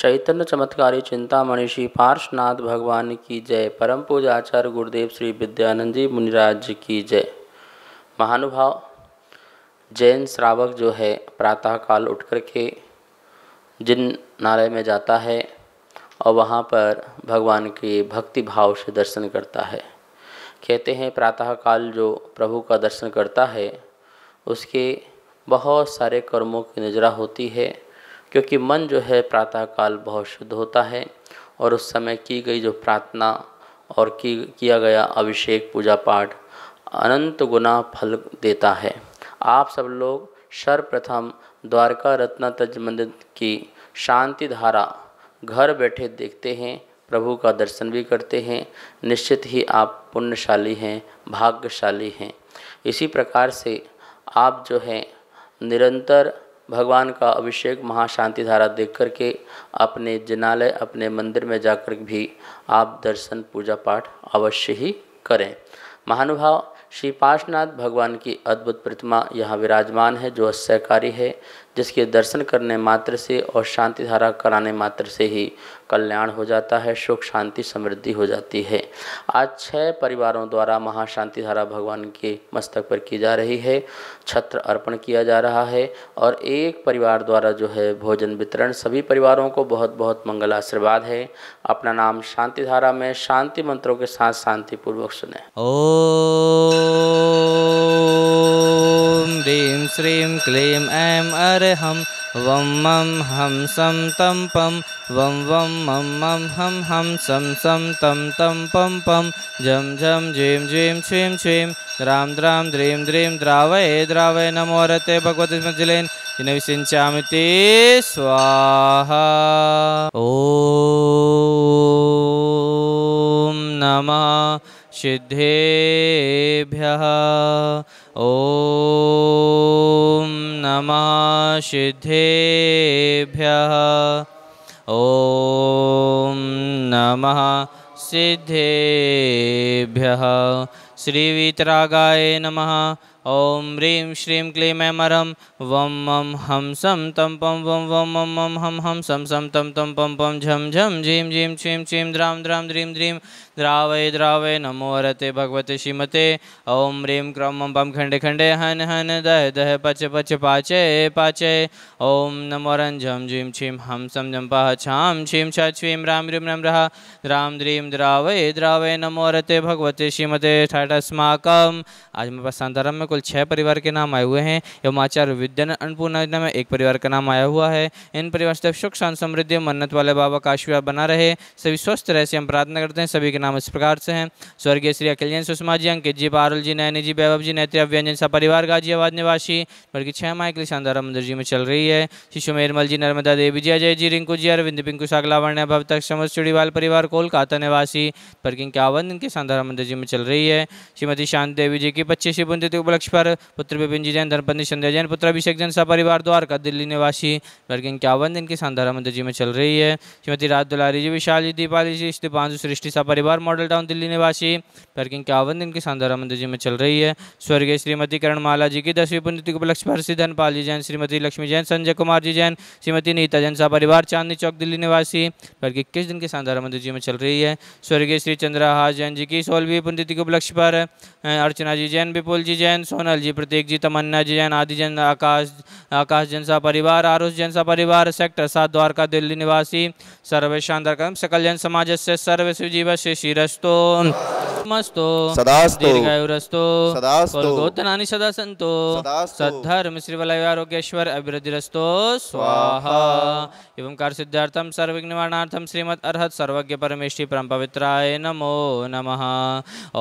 चैतन्य चमत्कारी चिंता मनीषी पार्शनाथ भगवान की जय परम पूजा आचार्य गुरुदेव श्री विद्यानंद जी मुनिराज की जय महानुभाव जैन श्रावक जो है प्रातःकाल उठ कर के जिन नालय में जाता है और वहाँ पर भगवान के भक्ति भाव से दर्शन करता है कहते हैं प्रातःकाल जो प्रभु का दर्शन करता है उसके बहुत सारे कर्मों की निजरा होती है क्योंकि मन जो है प्रातःकाल बहुत शुद्ध होता है और उस समय की गई जो प्रार्थना और की किया गया अभिषेक पूजा पाठ अनंत गुना फल देता है आप सब लोग सर्वप्रथम द्वारका रत्ना तज मंदिर की शांति धारा घर बैठे देखते हैं प्रभु का दर्शन भी करते हैं निश्चित ही आप पुण्यशाली हैं भाग्यशाली हैं इसी प्रकार से आप जो हैं निरंतर भगवान का अभिषेक महाशांति धारा देख कर के अपने जनालय अपने मंदिर में जाकर भी आप दर्शन पूजा पाठ अवश्य ही करें महानुभाव श्री पार्शनाथ भगवान की अद्भुत प्रतिमा यहाँ विराजमान है जो अस्यकारी है जिसके दर्शन करने मात्र से और शांति धारा कराने मात्र से ही कल्याण हो जाता है सुख शांति समृद्धि हो जाती है आज छह परिवारों द्वारा महाशांति धारा भगवान के मस्तक पर की जा रही है छत्र अर्पण किया जा रहा है और एक परिवार द्वारा जो है भोजन वितरण सभी परिवारों को बहुत बहुत मंगल आशीर्वाद है अपना नाम शांति धारा में शांति मंत्रों के साथ शांतिपूर्वक सुने ओ क्लीम एम अर... हम वम मम हम सम तम पम वम वम मम मम हम हम सम सम तम तम पम पम झं झं झीं झीं छीम छीम द्राम द्राम द्रीम द्रीम द्रावय द्रावय नमो रते भगवती मजलेन जिन्हें सिंचामिति स्वाहा ॐ नमः सिद्धेभ्यः ॐ नमः सिद्धेभ्य ओ नम सिद्धेभ्य श्रीवीतरागाय नमः ॐ ह्रीं श्रीं क्लीं ऐमरं वं मं हं सं तं पं वं वं मं मं हं हं सं सं तं तं पं पं झं झं झीं झीं क्षीं क्षीं द्रां द्रां द्रीं द्रीं द्रावय द्रावय नमो हरते भगवते श्रीमते ओं ह्रीं क्रं मं पं खंडे खंडे हन हन दह दह पच पच पाचे पाचे नमो नमोरं झं झीं क्षीं हम सम झम पः छां छीं छ छ्वीं रां ह्रीं रं रः रां द्रीं द्रावय द्रावय नमो हरते भगवते श्रीमते ठाठस्माकम् आज मैं बस अंतरम में कुल छः परिवार के नाम आए हुए हैं एवं आचार्य विद्यान अन्नपूर्णा योजना में एक परिवार का नाम आया हुआ है इन परिवार से सुख शांत समृद्धि मन्नत वाले बाबा का आशीर्वाद बना रहे सभी स्वस्थ रहे से हम प्रार्थना करते हैं सभी के नाम इस प्रकार से हैं स्वर्गीय श्री अखिलजन सुषमा जी अंकित जी पारुल जी नैनी जी वैभव जी नेत्री अभ्यंजन सा परिवार गाजियाबाद निवासी बल्कि छह माह के लिए शानदार मंदिर जी में चल रही है शिशु मेरमल जी नर्मदा देवी जी अजय जी रिंकू जी अरविंद पिंकू सागलावण्य भव तक समझ चुड़ीवाल परिवार कोलकाता निवासी बल्कि इक्यावन इनके शानदार मंदिर जी में चल रही है श्रीमती शांत देवी जी की पच्चीस बुंदी उपलक्ष्य पक्ष पर पुत्र विपिन जी जैन धर्मपति संध्या जैन पुत्र अभिषेक जैन सपरिवार द्वारका दिल्ली निवासी वर्ग इक्यावन दिन के शानदारा मंदिर जी में चल रही है श्रीमती राज दुलारी जी विशाल जी दीपाली जी स्थिपांशु सृष्टि सपरिवार मॉडल टाउन दिल्ली निवासी वर्ग इक्यावन दिन के शानदारा मंदिर जी में चल रही है स्वर्गीय श्रीमती करणमाला जी की दसवीं पुण्यति उपलक्ष्य पर श्री धनपाल जी जैन श्रीमती लक्ष्मी जैन संजय कुमार जी जैन श्रीमती नीता जैन सपरिवार चांदनी चौक दिल्ली निवासी वर्ग इक्कीस दिन के शानदारा मंदिर जी में चल रही है स्वर्गीय श्री चंद्रहास जैन जी की सोलहवीं पुण्यतिथि के उपलक्ष्य पर अर्चना जी जैन विपुल जी जैन सोनल जी प्रतीक जी तमन्ना जी जैन आदि जैन आकाश आकाश जैन सा परिवार आरुष जैन सा परिवार सेक्टर सात द्वारका दिल्ली निवासी सर्वे शानदार दर्कम सकल जैन समाज से सर्व सुजीव से शिरस्तो मस्तो सदास्तो दीर्घायुरस्तो सदास्तो सदा संतो सद्धर्म श्री वलय आरोग्येश्वर अभिवृद्धिरस्तो स्वाहा एवं कार्य सिद्धार्थम सर्व निवारणार्थम श्रीमद अर्हत सर्वज्ञ परमेश्वरी परम पवित्राय नमो नमः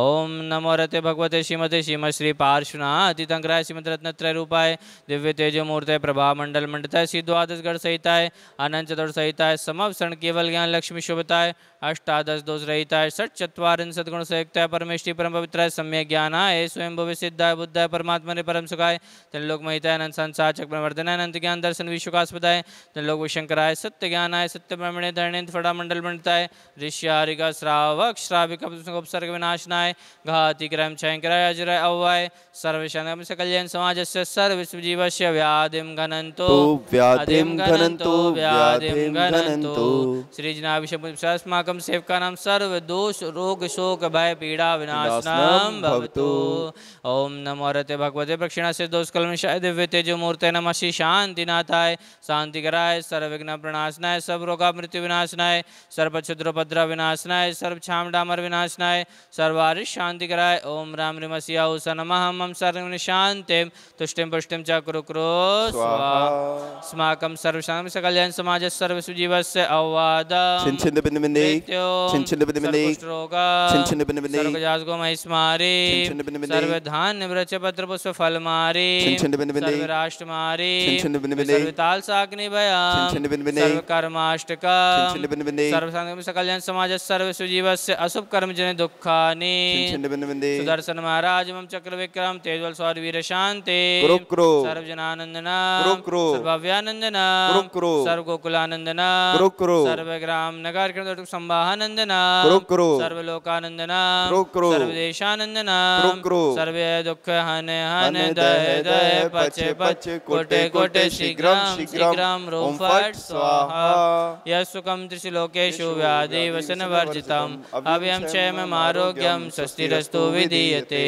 ओम नमो रते भगवते श्रीमते श्रीम श्री पार्श्व अति कृष्णातितंकराय श्रीमंत्रत्नत्रय रूपाय दिव्य तेजो मूर्त प्रभा मंडल मंडिताय श्री द्वादशगढ़ सहिताय अनंत चतुर्थ सहिताय समण केवल ज्ञान लक्ष्मी शुभताय अष्टादश दोष रहिताय षट चतर सदगुण संयुक्ताय परमेश्वरी परम पवित्राय सम्य ज्ञानाय स्वयं भवि सिद्धाय बुद्धाय परमात्मा ने परम सुखाय त्रिलोक महिताय अनंत संसार चक्र वर्धनाय अनंत ज्ञान दर्शन विश्वकास्पदाय त्रिलोक शंकराय सत्य ज्ञान ज्ञानाय सत्य ब्रह्मणे धरणे फटा मंडल मंडिताय ऋष्यारिका श्रावक श्राविक उपसर्ग विनाशनाय घाति क्रम छयंकराय अजराय अव्वाय सर्वशनमस्य कल्याणसमाजस्य सर्वजीवस्य व्याधिं व्याधिं व्याधिं सेवकानां विनाशनं भवतु नमो रते भगवते नमः श्री शान्तिनाथाय शान्तिकराय सर्वविघ्नप्रणाशनाय सर्वरोगा मृत्युविनाशनाय सर्वच्छुद्रभद्रविनाशनाय सर्वक्षामडामरविनाशनाय सर्वारिशान्तिकराय ॐ राम रिमसिया उस नमः मम शांतिम शान्तिं तुष्टिं च कुरु कुरु स्वाहा अस्माकं सकल्याण समाजस्य सर्वसुजीवस्य अवाद छिन्छिन्नबिन्दिमिनि छिन्छिन्नबिन्दिमिनि छिन्छिन्नबिन्दिमिनि सर्वजातगोमय स्मारे साग्नि भया सकल्याण सर्वसुजीवस्य अशुभ कर्म जन दुःखानि सुदर्शन महाराज मम चक्रविक्रम तेजवल स्वर वीर शांति सर्वजनानंदना सर्वाव्यानंदना सर्वगोकुलानंदना सर्वग्राम नगर कृत संवाहानंदना सर्वलोकानंदना दुख हन हन पचे पचे कोटे कोटे शीघ्रम शीघ्रम रोम फट स्वाहा यह सुखम त्रिशलोकेशु व्याधि वसन वर्जितम क्षेम आरोग्यम स्वस्तिरस्तु विधीयते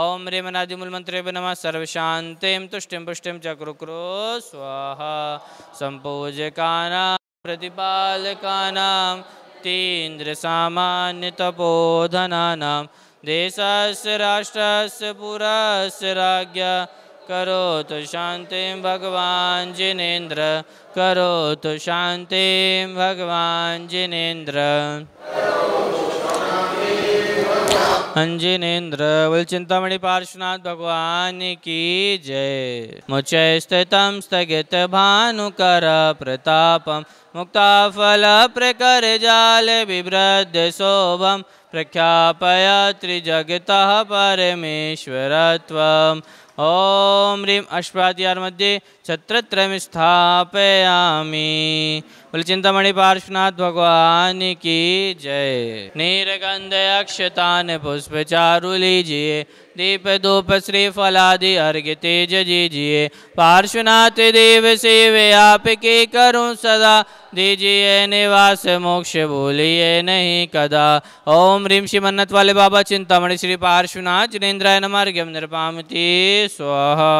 ओम रेमनादि मूलमन्त्रेभ्य नमः सर्वशान्तिं तुष्टिं पुष्टिं च कुरु स्वाहा संपूजका देश से राष्ट्र से पुरा से राज करो तो शांति भगवान जिनेन्द्र करो तो शांति भगवान जिनेन्द्र अंजनेन्द्र बोल चिंतामणि पार्श्वनाथ भगवान की जय मुचय स्थितम स्थगित भानुकर प्रतापम फल प्रकर जाल बिभ्रद शोभम प्रख्यापय त्रिजगतः परमेश्वरत्वम् ॐ ह्रीं मध्ये छत्रत्रयं स्थापयामि बोले चिंतामणि पार्श्वनाथ भगवान की जय नीरगंध अक्षतान पुष्प चारु लीजिए दीप धूप श्री फलादि अर्घ तेज जिये पार्श्वनाथ देव सेवे आपके करूं सदा दीजिए निवास मोक्ष भूलिए नहीं कदा ओम रीम श्री मन्नत वाले बाबा चिंतामणि श्री पार्श्वनाथ जिनेन्द्राय नमर्घ्यम निरपामती स्वाहा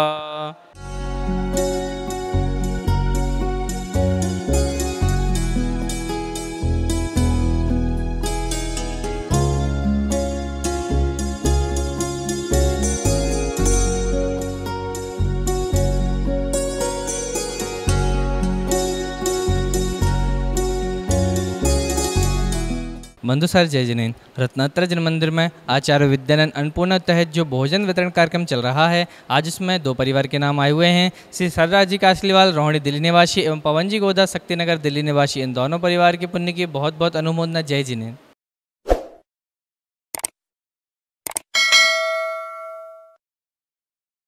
मंदुसर जय जैन रत्नात्र जन मंदिर में आचार्य विद्यानंद अन्नपूर्णा तहत जो भोजन वितरण कार्यक्रम चल रहा है आज उसमें दो परिवार के नाम आए हुए हैं श्री सरराज जी कासलीवाल रोहणी दिल्ली निवासी एवं पवन जी गोदा शक्तिनगर दिल्ली निवासी इन दोनों परिवार के पुण्य की बहुत बहुत अनुमोदना जय जिनेन